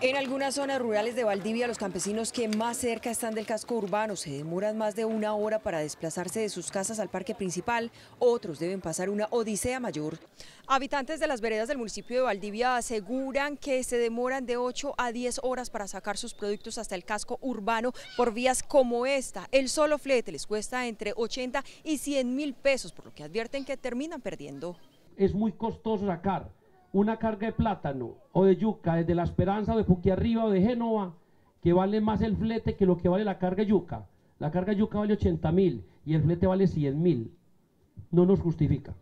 En algunas zonas rurales de Valdivia, los campesinos que más cerca están del casco urbano se demoran más de una hora para desplazarse de sus casas al parque principal. Otros deben pasar una odisea mayor. Habitantes de las veredas del municipio de Valdivia aseguran que se demoran de 8 a 10 horas para sacar sus productos hasta el casco urbano por vías como esta. El solo flete les cuesta entre 80 y 100 mil pesos, por lo que advierten que terminan perdiendo. Es muy costoso sacar una carga de plátano o de yuca desde La Esperanza o de Arriba o de Génova, que vale más el flete que lo que vale la carga yuca. La carga yuca vale 80 mil y el flete vale 100 mil. No nos justifica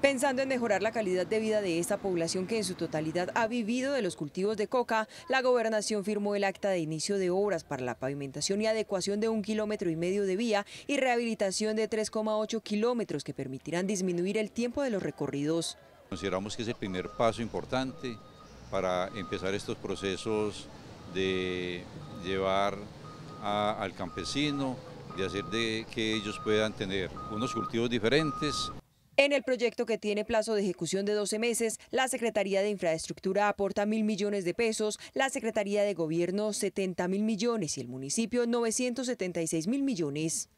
pensando en mejorar la calidad de vida de esta población que en su totalidad ha vivido de los cultivos de coca, la gobernación firmó el acta de inicio de obras para la pavimentación y adecuación de un kilómetro y medio de vía y rehabilitación de 3,8 kilómetros que permitirán disminuir el tiempo de los recorridos. Consideramos que es el primer paso importante para empezar estos procesos de llevar al campesino, de hacer de que ellos puedan tener unos cultivos diferentes. En el proyecto que tiene plazo de ejecución de 12 meses, la Secretaría de Infraestructura aporta mil millones de pesos, la Secretaría de Gobierno 70 mil millones y el municipio 976 mil millones.